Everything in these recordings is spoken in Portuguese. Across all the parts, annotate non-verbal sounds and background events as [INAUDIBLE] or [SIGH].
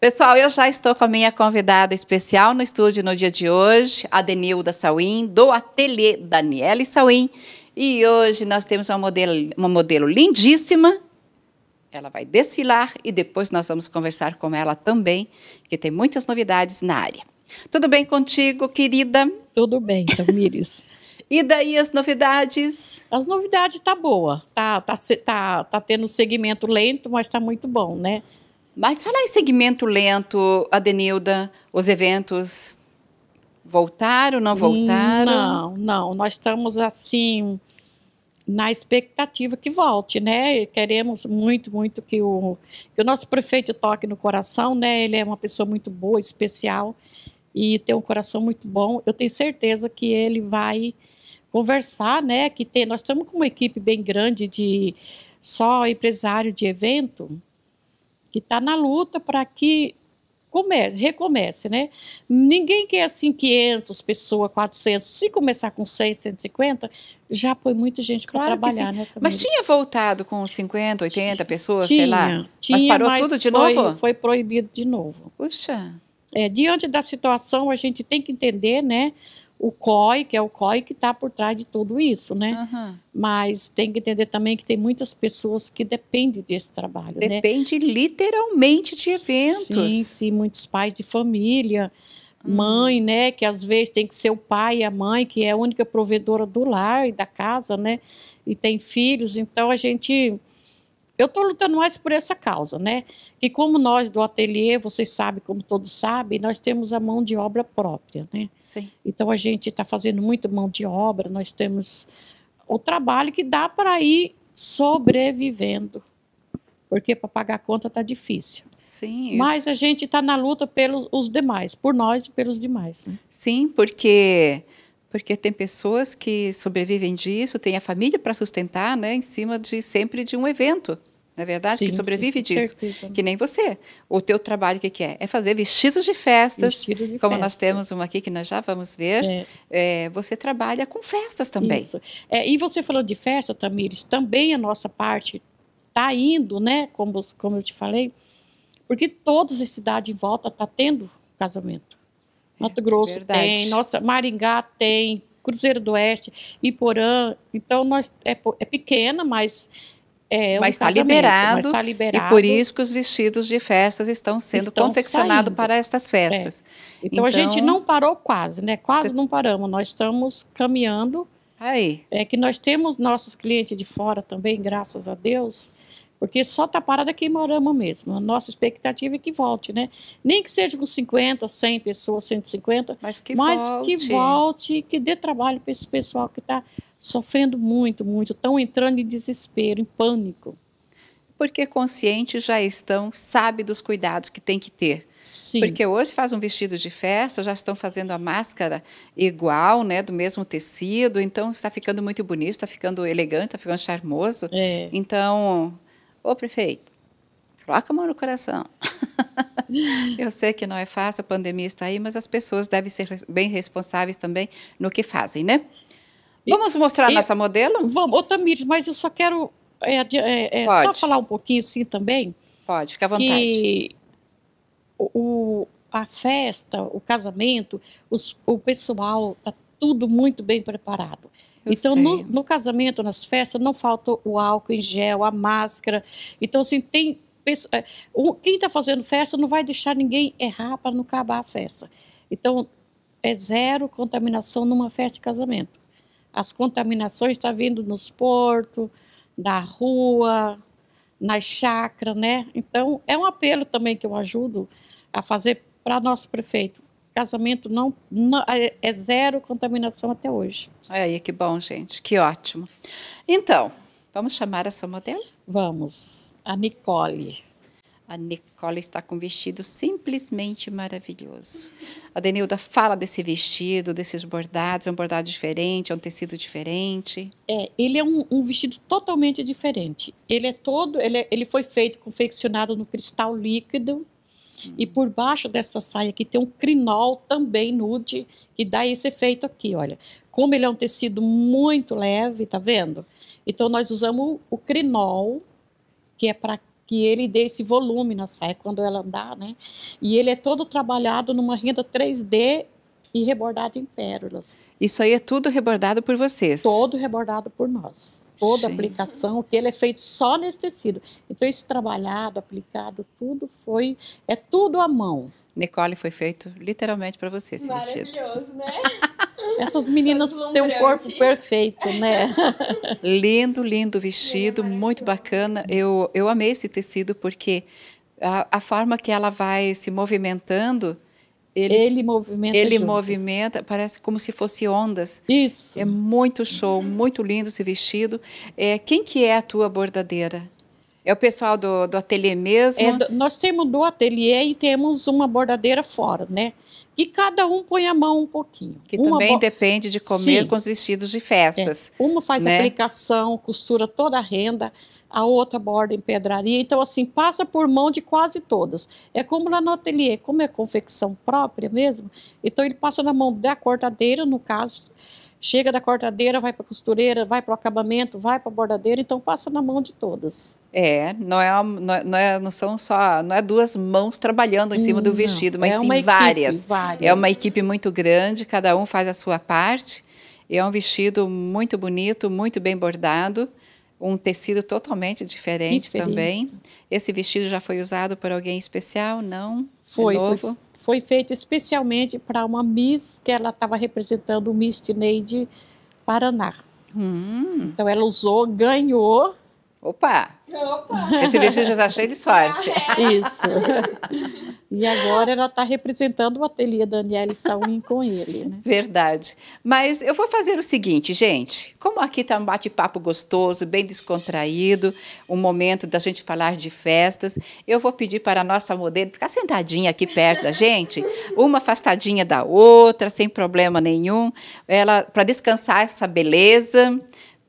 Pessoal, eu já estou com a minha convidada especial no estúdio no dia de hoje, a Denilda Sauim, do ateliê Daniela Sauim. E hoje nós temos uma modelo, uma modelo lindíssima. Ela vai desfilar e depois nós vamos conversar com ela também, que tem muitas novidades na área. Tudo bem contigo, querida? Tudo bem, Tamires. [LAUGHS] E daí as novidades? As novidades tá boa, tá tá tá, tá tendo segmento lento, mas tá muito bom, né? Mas falar em segmento lento, Adenilda, os eventos voltaram, não hum, voltaram? Não, não. Nós estamos assim na expectativa que volte, né? Queremos muito, muito que o, que o nosso prefeito toque no coração, né? Ele é uma pessoa muito boa, especial e tem um coração muito bom. Eu tenho certeza que ele vai conversar, né? Que tem, nós estamos com uma equipe bem grande de só empresário de evento que está na luta para que comece, recomece, né? Ninguém quer assim 500 pessoas, 400. Se começar com 100, 150, já põe muita gente para claro trabalhar, né? Mas tinha voltado com 50, 80 pessoas, tinha, sei lá. Tinha, mas parou mas tudo de foi, novo? Foi proibido de novo. Puxa. É, diante da situação, a gente tem que entender, né? o COI, que é o COI que está por trás de tudo isso, né? Uhum. Mas tem que entender também que tem muitas pessoas que dependem desse trabalho, né? Depende né? literalmente de eventos. Sim, sim, muitos pais de família, uhum. mãe, né? Que às vezes tem que ser o pai e a mãe, que é a única provedora do lar e da casa, né? E tem filhos, então a gente eu estou lutando mais por essa causa, né? Que como nós do ateliê, vocês sabem, como todos sabem, nós temos a mão de obra própria, né? Sim. Então a gente está fazendo muito mão de obra, nós temos o trabalho que dá para ir sobrevivendo, porque para pagar a conta está difícil. Sim. Mas a gente está na luta pelos demais, por nós e pelos demais. Né? Sim, porque porque tem pessoas que sobrevivem disso, tem a família para sustentar, né, em cima de sempre de um evento. Na é verdade, sim, que sobrevive sim, disso. Certeza. Que nem você. O teu trabalho, o que, que, é? É fazer vestidos de festas. Vestido de como festa. nós temos uma aqui que nós já vamos ver. É. É, você trabalha com festas também. Isso. É, e você falou de festa, Tamires, também a nossa parte está indo, né? Como, como eu te falei, porque todas as cidades em volta estão tá tendo casamento. Mato é Grosso tem, nossa, Maringá tem, Cruzeiro do Oeste, Iporã. Então, nós é, é pequena, mas é, um mas está liberado, tá liberado, E por isso que os vestidos de festas estão sendo confeccionados para estas festas. É. Então, então, a gente então, não parou quase, né? Quase você... não paramos. Nós estamos caminhando. Aí. É que nós temos nossos clientes de fora também, graças a Deus. Porque só está parada quem moramos mesmo. A nossa expectativa é que volte, né? Nem que seja com 50, 100 pessoas, 150, mas que, mas volte. que volte, que dê trabalho para esse pessoal que está sofrendo muito, muito, estão entrando em desespero, em pânico. Porque conscientes já estão, sabe dos cuidados que tem que ter. Sim. Porque hoje faz um vestido de festa, já estão fazendo a máscara igual, né, do mesmo tecido, então está ficando muito bonito, está ficando elegante, está ficando charmoso. É. Então, Ô prefeito, coloca a mão no coração. [LAUGHS] eu sei que não é fácil, a pandemia está aí, mas as pessoas devem ser bem responsáveis também no que fazem, né? Vamos mostrar e, nossa modelo? Vamos, ô mas eu só quero é, é, é, só falar um pouquinho assim também. Pode, fica à vontade. Que o, a festa, o casamento, os, o pessoal está tudo muito bem preparado. Eu então, no, no, casamento, nas festas, não falta o álcool em gel, a máscara. Então, assim, tem. É, quem está fazendo festa não vai deixar ninguém errar para não acabar a festa. Então, é zero contaminação numa festa de casamento. As contaminações estão tá vindo nos portos, na rua, nas chácara né? Então, é um apelo também que eu ajudo a fazer para nosso prefeito casamento não, não, é, é zero contaminação até hoje. Aí que bom, gente, que ótimo. Então, vamos chamar a sua modelo? Vamos, a Nicole. A Nicole está com um vestido simplesmente maravilhoso. A Denilda fala desse vestido, desses bordados. É um bordado diferente, é um tecido diferente. É, ele é um, um vestido totalmente diferente. Ele é todo, ele, é, ele foi feito, confeccionado no cristal líquido e por baixo dessa saia aqui tem um crinol também nude, que dá esse efeito aqui, olha. Como ele é um tecido muito leve, tá vendo? Então nós usamos o crinol, que é para que ele dê esse volume na saia quando ela andar, né? E ele é todo trabalhado numa renda 3D e rebordado em pérolas. Isso aí é tudo rebordado por vocês? Todo rebordado por nós toda a aplicação, que ele é feito só nesse tecido. Então, esse trabalhado, aplicado, tudo foi, é tudo à mão. Nicole, foi feito literalmente para você esse Maravilhoso, vestido. Maravilhoso, né? [LAUGHS] Essas meninas têm um corpo perfeito, né? [LAUGHS] lindo, lindo vestido, é muito bacana. Eu, eu amei esse tecido porque a, a forma que ela vai se movimentando ele, ele, movimenta. Ele junto. movimenta, parece como se fosse ondas. Isso. É muito show, muito lindo esse vestido. É, quem que é a tua bordadeira? É o pessoal do, do ateliê mesmo? É, nós temos do ateliê e temos uma bordadeira fora, né? E cada um põe a mão um pouquinho. Que uma também depende de comer Sim. com os vestidos de festas. É. Uma faz né? aplicação, costura toda a renda a outra borda em pedraria. Então, assim, passa por mão de quase todas. É como lá no ateliê, como é confecção própria mesmo, então ele passa na mão da cortadeira, no caso, chega da cortadeira, vai para costureira, vai para o acabamento, vai para a bordadeira, então passa na mão de todas. É, é não é, não é, não são só, não é duas mãos trabalhando em cima do vestido, mas é sim Equipe, várias. É uma equipe muito grande, cada um faz a sua parte. É um vestido muito bonito, muito bem bordado um tecido totalmente diferente, diferente, também. Esse vestido já foi usado por alguém especial? Não? Foi, novo foi, foi, feito especialmente para uma Miss que ela estava representando o Miss de Paraná. Hum. Então ela usou, ganhou. Opa! Opa. Esse vestido já achei tá de sorte. [LAUGHS] Isso. [LAUGHS] E agora ela está representando o ateliê Daniela e Sauin com ele. Né? Verdade. Mas eu vou fazer o seguinte, gente. Como aqui está um bate-papo gostoso, bem descontraído, um momento da gente falar de festas, eu vou pedir para a nossa modelo ficar sentadinha aqui perto da gente, uma afastadinha da outra, sem problema nenhum, ela para descansar essa beleza,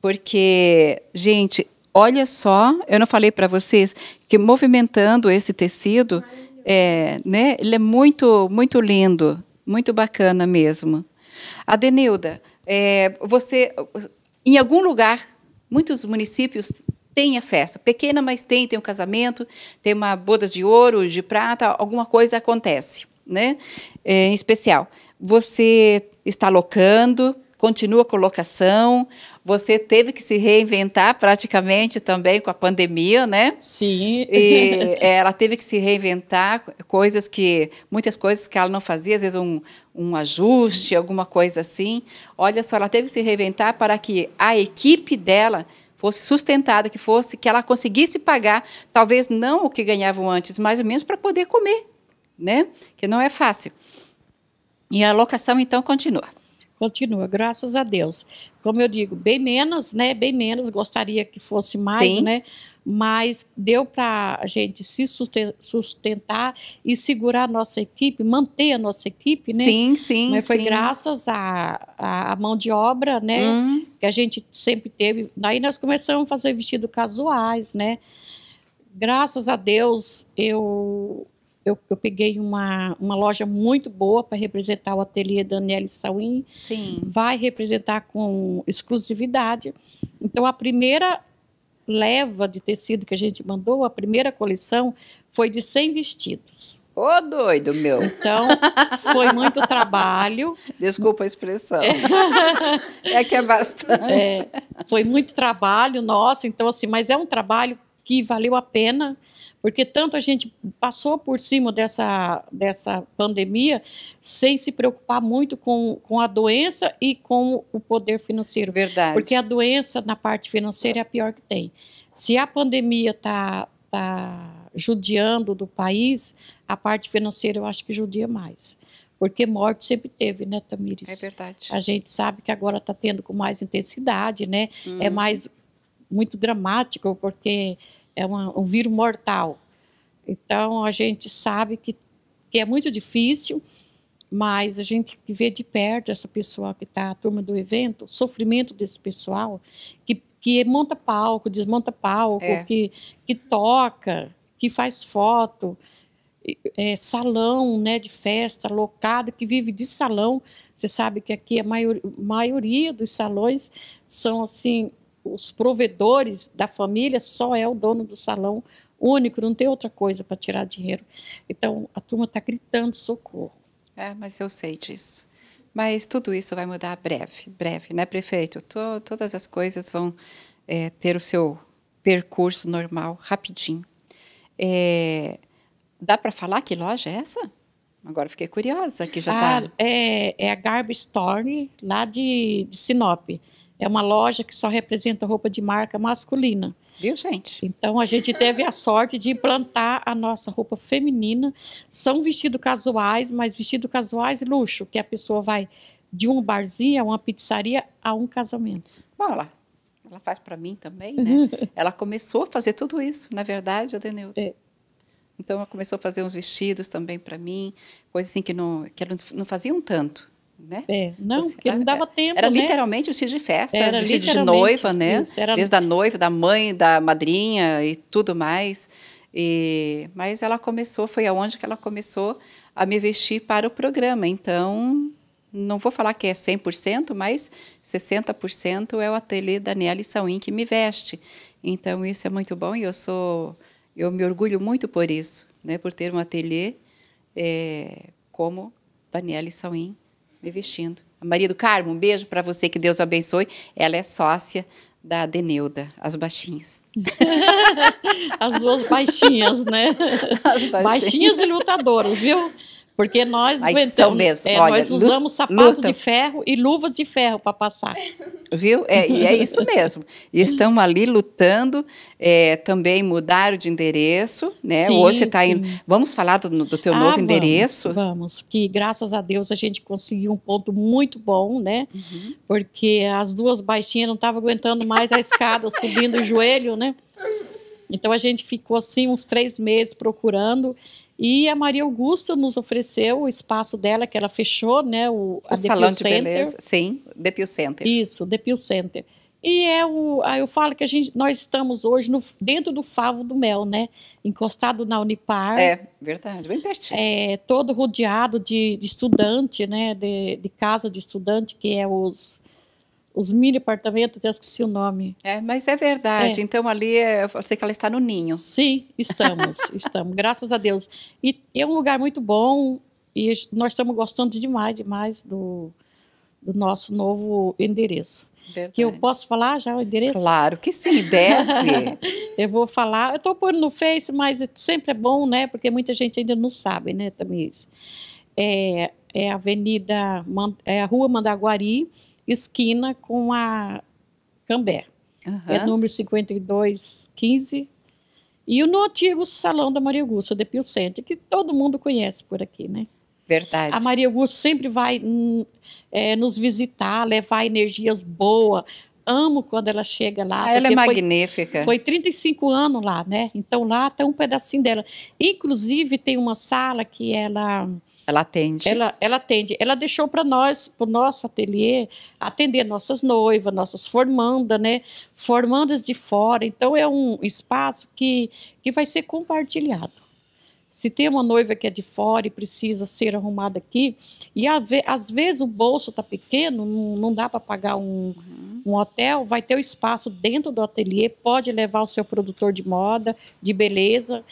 porque, gente, olha só, eu não falei para vocês que movimentando esse tecido. Ai é, né? Ele é muito, muito lindo, muito bacana mesmo. Adenilda, é, você, em algum lugar, muitos municípios tem a festa, pequena, mas tem, tem um casamento, tem uma boda de ouro, de prata, alguma coisa acontece, né? É, em especial. Você está locando, continua a locação. Você teve que se reinventar praticamente também com a pandemia, né? Sim. E eh, ela teve que se reinventar, coisas que muitas coisas que ela não fazia, às vezes um, um ajuste, alguma coisa assim. Olha só, ela teve que se reinventar para que a equipe dela fosse sustentada, que fosse que ela conseguisse pagar, talvez não o que ganhavam antes, mais ou menos para poder comer, né? Que não é fácil. E a locação então continua continua, graças a Deus. Como eu digo, bem menos, né? Bem menos, gostaria que fosse mais, Sim. né? Mas deu para a gente se sustentar e segurar a nossa equipe, manter a nossa equipe, né? Sim, sim. Mas foi sim. graças à a, a, mão de obra, né? Hum. Que a gente sempre teve. Daí nós começamos a fazer vestidos casuais, né? Graças a Deus, eu eu, eu peguei uma, uma loja muito boa para representar o ateliê Daniele Sauin. Sim. Vai representar com exclusividade. Então, a primeira leva de tecido que a gente mandou, a primeira coleção, foi de 100 vestidos. Ô, oh, doido meu! Então, foi muito trabalho. Desculpa a expressão. É, [LAUGHS] é que é bastante. É, foi muito trabalho, nossa, então assim, mas é um trabalho que valeu a pena, porque tanto a gente passou por cima dessa, dessa pandemia sem se preocupar muito com, com a doença e com o poder financeiro. Verdade. Porque a doença na parte financeira é a pior que tem. Se a pandemia está tá judiando do país, a parte financeira eu acho que judia mais porque morte sempre teve, né, Tamires? É verdade. A gente sabe que agora está tendo com mais intensidade, né? Hum. É uhum. mais muito dramático, porque é uma, um vírus mortal. Então, a gente sabe que, que é muito difícil, mas a gente vê de perto essa pessoa que está, a turma do evento, o sofrimento desse pessoal, que, que monta palco, desmonta palco, é. que, que toca, que faz foto, é, salão né, de festa, locado, que vive de salão. Você sabe que aqui a maior, maioria dos salões são assim os provedores da família só é o dono do salão único, não tem outra coisa para tirar dinheiro. Então a turma está gritando socorro. É, mas eu sei disso. Mas tudo isso vai mudar breve, breve, né, prefeito? todas as coisas vão é, ter o seu percurso normal, rapidinho. É, dá para falar que loja é essa? Agora fiquei curiosa, que já está. Ah, é, é, a Garb Store, lá de, de Sinop é uma loja que só representa roupa de marca masculina. Viu, gente? Então a gente teve a sorte de implantar a nossa roupa feminina. São vestidos casuais, mas vestidos casuais luxo, que a pessoa vai de um barzinho a uma pizzaria a um casamento. Bom, ela, ela faz para mim também, né? [LAUGHS] ela começou a fazer tudo isso, na é verdade, Adenildo. É. Então ela começou a fazer uns vestidos também para mim, coisas assim que não, que não faziam tanto né? É, não, você, porque não dava tempo. Era né? literalmente vestido de festa, era vestido de noiva, né? Isso, era... Desde a noiva, da mãe, da madrinha e tudo mais. E, mas ela começou, foi aonde que ela começou a me vestir para o programa. Então, não vou falar que é 100%, mas 60% é o ateliê Daniela Sauim que me veste. Então, isso é muito bom e eu sou eu me orgulho muito por isso, né, por ter um ateliê é, como Daniela Sauim me vestindo. A Maria do Carmo, um beijo para você, que Deus abençoe. Ela é sócia da Deneuda, as baixinhas. [LAUGHS] As duas baixinhas, né? As baixinhas. baixinhas e lutadoras, viu? Porque nós Mas aguentamos. Mesmo. É, Olha, nós usamos sapato de ferro e luvas de ferro para passar. [LAUGHS] Viu? É, e é isso mesmo. E estamos ali lutando, é, também mudaram de endereço, né? Sim, Hoje você está indo. Vamos falar do, do teu ah, novo vamos, endereço? Vamos, que graças a Deus a gente conseguiu um ponto muito bom, né? Uhum. Porque as duas baixinhas não estavam aguentando mais a escada, [LAUGHS] subindo o joelho, né? Então a gente ficou assim uns três meses procurando. E a Maria Augusta nos ofereceu o espaço dela, que ela fechou, né? O, o salão de Center. beleza, sim, The Peel Center. Isso, The Peel Center. E é o, ah, eu falo que a gente, nós estamos hoje no, dentro do favo do mel, né? Encostado na Unipar. É, verdade, bem pertinho. É, todo rodeado de, de estudante, né? De, de casa de estudante, que é os os mini apartamentos, até esqueci o nome. É, mas é verdade. É. Então ali é, eu sei que ela está no ninho. Sim, estamos, [LAUGHS] estamos. Graças a Deus. E é um lugar muito bom e nós estamos gostando demais, demais do, do nosso novo endereço. Verdade. Que eu posso falar já o endereço? Claro que sim, deve. [LAUGHS] eu vou falar. Eu estou pondo no Face, mas é sempre é bom, né? Porque muita gente ainda não sabe, né, isso. É, é a Avenida, é a Rua Mandaguari, esquina com a Cambé. Uhum. É número 5215. E o no antigo Salão da Maria Augusta, de Pio que todo mundo conhece por aqui, né? Verdade. A Maria Augusta sempre vai hum, é, nos visitar, levar energias boas. Amo quando ela chega lá. Ah, ela é magnífica. Foi, foi 35 anos lá, né? Então lá tem tá um pedacinho dela. Inclusive tem uma sala que ela ela atende. Ela, ela atende. Ela deixou para nós, para o nosso ateliê, atender nossas noivas, nossas formandas, né? Formandas de fora. Então é um espaço que, que vai ser compartilhado. Se tem uma noiva que é de fora e precisa ser arrumada aqui, e às vezes o bolso está pequeno, não, não dá para pagar um, uhum. um hotel, vai ter o um espaço dentro do ateliê, pode levar o seu produtor de moda, de beleza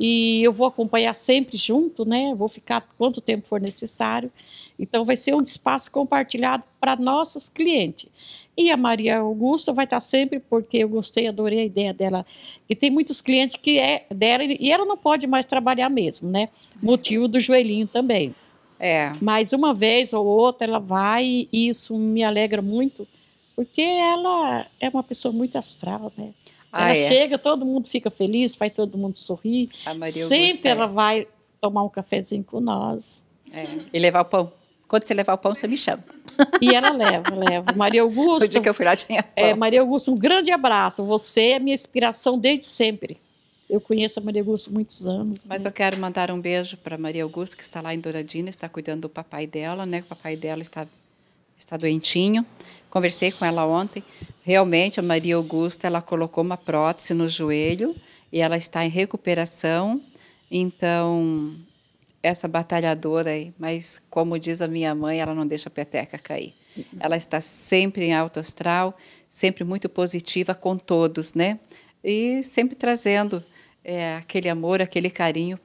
e eu vou acompanhar sempre junto, né? Vou ficar quanto tempo for necessário. Então vai ser um espaço compartilhado para nossos clientes. E a Maria Augusta vai estar sempre, porque eu gostei, adorei a ideia dela. E tem muitos clientes que é dela e ela não pode mais trabalhar mesmo, né? Motivo do joelhinho também. É. Mas uma vez ou outra ela vai e isso me alegra muito, porque ela é uma pessoa muito astral, né? Ah, ela é. chega, todo mundo fica feliz, faz todo mundo sorrir. Sempre ela é. vai tomar um cafezinho com nós. É. E levar o pão. Quando você levar o pão, você me chama. E ela leva, leva. Maria Augusta. O dia que eu fui lá tinha é, pão. É, Maria Augusta, um grande abraço. Você é minha inspiração desde sempre. Eu conheço a Maria Augusta há muitos anos. Mas né? eu quero mandar um beijo para Maria Augusta, que está lá em Douradina, está cuidando do papai dela, né? O papai dela está está doentinho. Conversei com ela ontem. Realmente, a Maria Augusta, ela colocou uma prótese no joelho e ela está em recuperação. Então, essa batalhadora aí, mas como diz a minha mãe, ela não deixa a peteca cair. Ela está sempre em alto astral, sempre muito positiva com todos, né? E sempre trazendo é, aquele amor, aquele carinho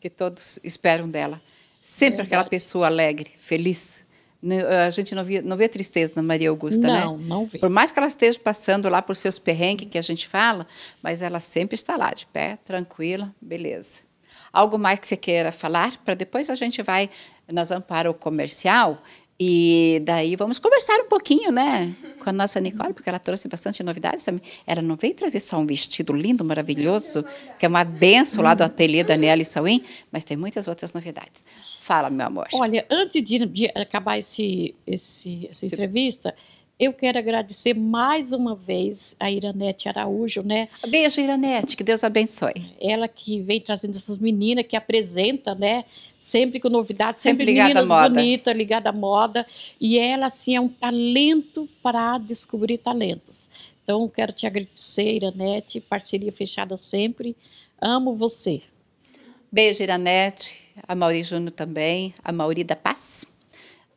que todos esperam dela. Sempre é aquela pessoa alegre, feliz. Né, a gente não via, não via tristeza na Maria Augusta, não, né? Não, não vi. Por mais que ela esteja passando lá por seus perrengues que a gente fala, mas ela sempre está lá, de pé, tranquila, beleza. Algo mais que você queira falar? Para depois a gente vai, nós vamos para o comercial e daí vamos conversar um pouquinho, né? Com a nossa Nicole, porque ela trouxe bastante novidades também. Ela não veio trazer só um vestido lindo, maravilhoso, que é uma benção lá do ateliê da Daniela e Sauim, mas tem muitas outras novidades. Fala, meu amor. Olha, antes de, de acabar esse, esse, essa Sim. entrevista, eu quero agradecer mais uma vez a Iranete Araújo, né? Beijo, Iranete, que Deus abençoe. Ela que vem trazendo essas meninas, que apresenta, né? Sempre com novidades, sempre, sempre ligada à moda. ligada à moda. E ela, assim, é um talento para descobrir talentos. Então, quero te agradecer, Iranete, parceria fechada sempre. Amo você. Beijo, Iranete, a Mauri Júnior também, a Mauri da Paz.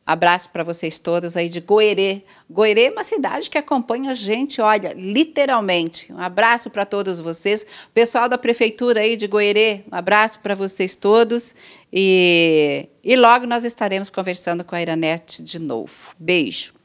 Abraço para vocês todos aí de Goerê. Goerê é uma cidade que acompanha a gente, olha, literalmente. Um abraço para todos vocês. Pessoal da prefeitura aí de Goerê, um abraço para vocês todos. E, e logo nós estaremos conversando com a Iranete de novo. Beijo.